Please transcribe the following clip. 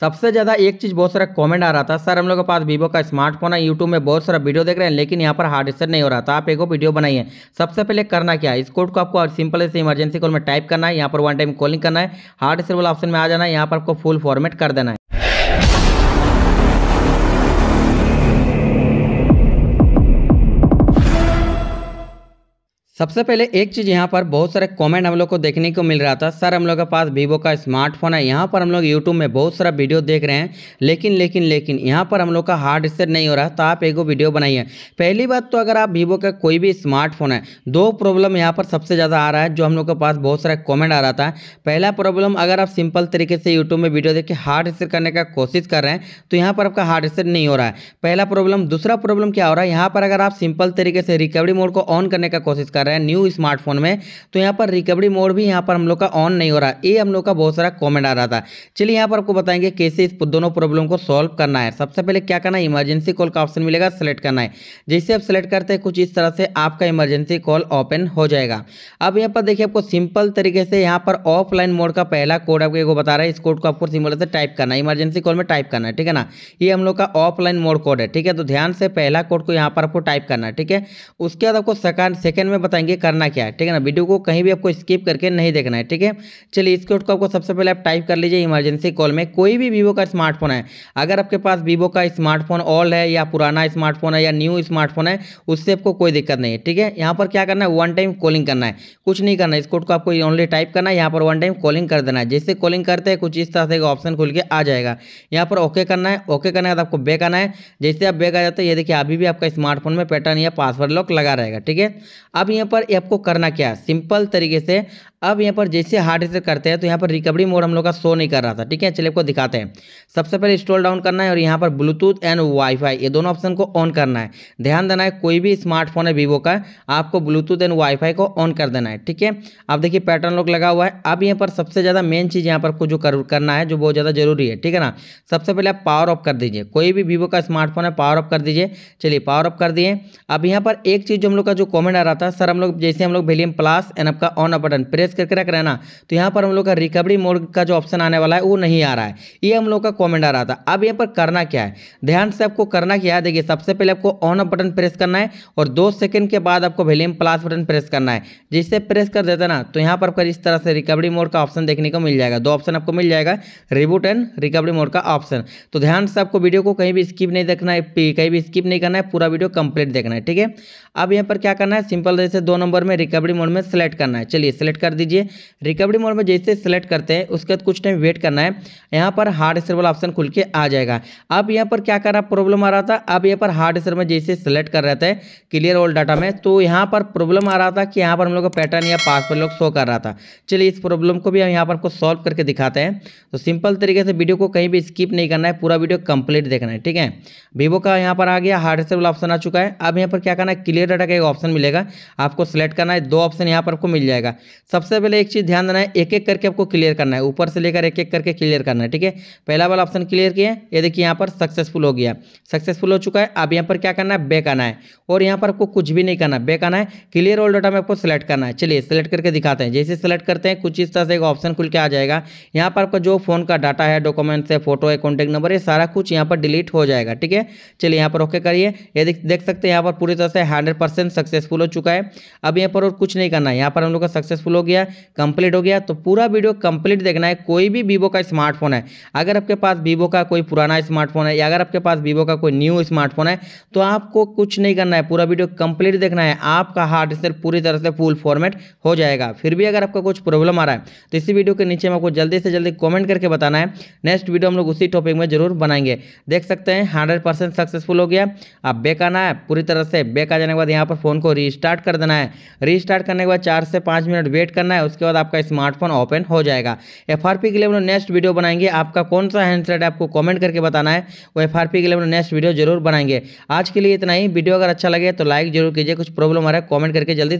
सबसे ज़्यादा एक चीज़ बहुत सारा कमेंट आ रहा था सर हम लोग के पास वीवो का स्मार्टफोन है यूट्यूब में बहुत सारा वीडियो देख रहे हैं लेकिन यहाँ पर हार्ड स्टेट नहीं हो रहा था आप एक वीडियो बनाइए सबसे पहले करना क्या है इस कोड को आपको सिंपल से इमरजेंसी कॉल में टाइप करना है यहाँ पर वन टाइम कॉलिंग करना है हार्ड स्टेट वाला ऑप्शन में आ जाना है यहाँ पर आपको फुल फॉर्मेट कर देना है सबसे पहले एक चीज़ यहाँ पर बहुत सारे कमेंट हम लोग को देखने को मिल रहा था सर हम लोग के पास वीवो का स्मार्टफोन है यहाँ पर हम लोग यूट्यूब में बहुत सारा वीडियो देख रहे हैं लेकिन लेकिन लेकिन यहाँ पर हम लोग का हार्ड रिसेट नहीं हो रहा तो आप एगो वीडियो बनाइए पहली बात तो अगर आप वीवो का कोई भी स्मार्टफोन है दो प्रॉब्लम यहाँ पर सबसे ज़्यादा आ रहा है जो हम लोग के पास बहुत सारा कॉमेंट आ रहा था पहला प्रॉब्लम अगर आप सिंपल तरीके से यूट्यूब में वीडियो देख के हार्ड रिसेट करने का कोशिश कर रहे हैं तो यहाँ पर आपका हार्ड रिसेट नहीं हो रहा है पहला प्रॉब्लम दूसरा प्रॉब्लम क्या हो रहा है यहाँ पर अगर आप सिंपल तरीके से रिकवरी मोड को ऑन करने का कोशिश कर रहे हैं न्यू स्मार्टफोन में तो यहाँ पर रिकवरी मोड भी यहाँ पर हम लोग का ऑन नहीं हो रहा ये हम लोग का बहुत सारा कॉमेंट आ रहा था चलिए यहाँ पर आपको बताएंगे कैसे इस दोनों प्रॉब्लम को सॉल्व करना है सबसे पहले क्या करना है इमरजेंसी कॉल का ऑप्शन मिलेगा सेलेक्ट करना है जैसे आप सेलेक्ट करते हैं कुछ इस तरह से आपका इमरजेंसी कॉल ओपन हो जाएगा अब यहाँ पर देखिए आपको सिंपल तरीके से यहाँ पर ऑफलाइन मोड का पहला कोड आपको बता रहा है इस कोड को आपको सिंपल से टाइप करना है इमरजेंसी कॉल में टाइप करना है ठीक है ना ये हम लोग का ऑफलाइन मोड कोड है ठीक है तो ध्यान से पहला कोड को यहाँ पर आपको टाइप करना है ठीक है उसके बाद आपको सेकंड में बताया बताएंगे करना क्या है ठीक है ना वीडियो को कहीं भी आपको स्किप करके नहीं देखना है ठीक है चलिए इस कोड को आपको सबसे पहले आप टाइप कर लीजिए इमरजेंसी कॉल में कोई भी वीवो का स्मार्टफोन है अगर आपके पास वीवो का स्मार्टफोन ऑल है या पुराना स्मार्टफोन है या न्यू स्मार्टफोन है उससे आपको कोई दिक्कत नहीं है ठीक है यहाँ पर क्या करना है वन टाइम कॉलिंग करना है कुछ नहीं करना है इस कोड को आपको ओनली टाइप करना है यहाँ पर वन टाइम कॉलिंग कर देना है जैसे कॉलिंग करते हैं कुछ इस तरह से ऑप्शन खुल के आ जाएगा यहाँ पर ओके करना है ओके करने के बाद आपको बैक आना है जैसे आप बैक आ जाते हैं ये देखिए अभी भी आपका स्मार्टफोन में पैटर्न या पासवर्ड लॉक लगा रहेगा ठीक है अब यहाँ यहाँ पर आपको करना क्या है सिंपल तरीके से अब यहाँ पर जैसे हार्ड रिसेट करते हैं तो यहाँ पर रिकवरी मोड हम लोग का शो नहीं कर रहा था ठीक है चलिए आपको दिखाते हैं सबसे पहले इंस्टॉल डाउन करना है और यहाँ पर ब्लूटूथ एंड वाईफाई ये दोनों ऑप्शन को ऑन करना है ध्यान देना है कोई भी स्मार्टफोन है वीवो का आपको ब्लूटूथ एंड वाईफाई को ऑन कर देना है ठीक है अब देखिए पैटर्न लोग लगा हुआ है अब यहाँ पर सबसे ज़्यादा मेन चीज़ यहाँ पर कुछ जो करना है जो बहुत ज़्यादा जरूरी है ठीक है ना सबसे पहले आप पावर ऑफ कर दीजिए कोई भी वीवो का स्मार्टफोन है पावर ऑफ कर दीजिए चलिए पावर ऑफ कर दिए अब यहाँ पर एक चीज़ जो हम लोग का जो कॉमेंट आ रहा था सर हम लोग जैसे हम लोग वेलियम प्लस एन आपका ऑन बटन प्रेस करके रख रहे ना तो यहाँ पर हम लोग का रिकवरी मोड का जो ऑप्शन आने वाला है वो नहीं आ रहा है ये हम लोग का कॉमेंट आ रहा था अब यहाँ पर करना क्या है ध्यान से आपको करना क्या है देखिए सबसे पहले आपको ऑन अ बटन प्रेस करना है और दो सेकेंड के बाद आपको वेलियम प्लस बटन प्रेस करना है जिससे प्रेस कर देते ना तो यहाँ पर आपका इस तरह से रिकवरी मोड का ऑप्शन देखने को मिल जाएगा दो ऑप्शन आपको मिल जाएगा रिबूट एंड रिकवरी मोड का ऑप्शन तो ध्यान से आपको वीडियो को कहीं भी स्किप नहीं देखना है कहीं भी स्किप नहीं करना है पूरा वीडियो कंप्लीट देखना है ठीक है अब यहाँ पर क्या करना है सिंपल जैसे दो नंबर में रिकवरी मोड में सेलेक्ट करना है चलिए सेलेक्ट कर दीजिए रिकवरी मोड में जैसे सेलेक्ट करते हैं उसके बाद कुछ टाइम वेट करना है यहाँ पर हार्ड स्टेबल ऑप्शन खुल के आ जाएगा अब यहाँ पर क्या कर रहा प्रॉब्लम आ रहा था अब यहाँ पर हार्ड स्टेबल में जैसे सेलेक्ट कर रहे थे क्लियर ऑल डाटा में तो यहाँ पर प्रॉब्लम आ रहा था कि यहाँ पर हम लोग का पैटर्न या पासवर्ड लोग शो कर रहा था चलिए इस प्रॉब्लम को भी हम यहाँ पर आपको सॉल्व करके दिखाते हैं तो सिंपल तरीके से वीडियो को कहीं भी स्किप नहीं करना है पूरा वीडियो कंप्लीट देखना है ठीक है वीवो का यहाँ पर आ गया हार्ड स्टेबल ऑप्शन आ चुका है अब यहाँ पर क्या करना है क्लियर डाटा का एक ऑप्शन मिलेगा आपको सेलेक्ट करना है दो ऑप्शन यहाँ पर आपको मिल जाएगा सबसे पहले एक चीज़ ध्यान देना है एक एक करके आपको क्लियर करना है ऊपर से लेकर एक एक करके क्लियर करना है ठीक है पहला वाला ऑप्शन क्लियर किया ये देखिए यहाँ पर सक्सेसफुल हो गया सक्सेसफुल हो चुका है अब यहाँ पर क्या करना है बैक आना है और यहाँ पर आपको कुछ भी नहीं करना बैक आना है क्लियर ऑल डाटा में आपको सेलेक्ट करना है चलिए सेलेक्ट करके दिखाते हैं जैसे सेलेक्ट करते हैं कुछ इस तरह से एक ऑप्शन खुल के आ जाएगा यहाँ पर आपका जो फोन का डाटा है डॉक्यूमेंट्स है फोटो है कॉन्टैक्ट नंबर है सारा कुछ यहाँ पर डिलीट हो जाएगा ठीक है चलिए यहाँ पर ओके करिए ये देख सकते हैं यहाँ पर पूरी तरह से हंड्रेड सक्सेसफुल हो चुका है अब यहाँ पर और कुछ नहीं करना है यहाँ पर हम लोग का सक्सेसफुल हो गया कंप्लीट हो गया तो पूरा वीडियो कंप्लीट देखना है कोई भी वीवो का स्मार्टफोन है अगर आपके पास वीवो का कोई पुराना स्मार्टफोन है या अगर आपके पास वीवो का कोई न्यू स्मार्टफोन है तो आपको कुछ नहीं करना है पूरा वीडियो कंप्लीट देखना है आपका हार्ड डिस्क पूरी तरह से फुल फॉर्मेट हो जाएगा फिर भी अगर आपका कुछ प्रॉब्लम आ रहा है तो इसी वीडियो के नीचे में आपको जल्दी से जल्दी कॉमेंट करके बताना है नेक्स्ट वीडियो हम लोग उसी टॉपिक में जरूर बनाएंगे देख सकते हैं हंड्रेड सक्सेसफुल हो गया अब बेक आना है पूरी तरह से बेक आ जाने के बाद यहाँ पर फोन को रिस्टार्ट कर देना ऑप्शन है रीस्टार्ट करने के बाद चार से पाँच मिनट वेट करना है उसके बाद आपका स्मार्टफोन ओपन हो जाएगा एफ के लिए हम लोग नेक्स्ट वीडियो बनाएंगे आपका कौन सा हैंडसेट है आपको कॉमेंट करके बताना है वो एफ के लिए हम लोग नेक्स्ट वीडियो जरूर बनाएंगे आज के लिए इतना ही वीडियो अगर अच्छा लगे तो लाइक जरूर कीजिए कुछ प्रॉब्लम आ रहा है कॉमेंट करके जल्दी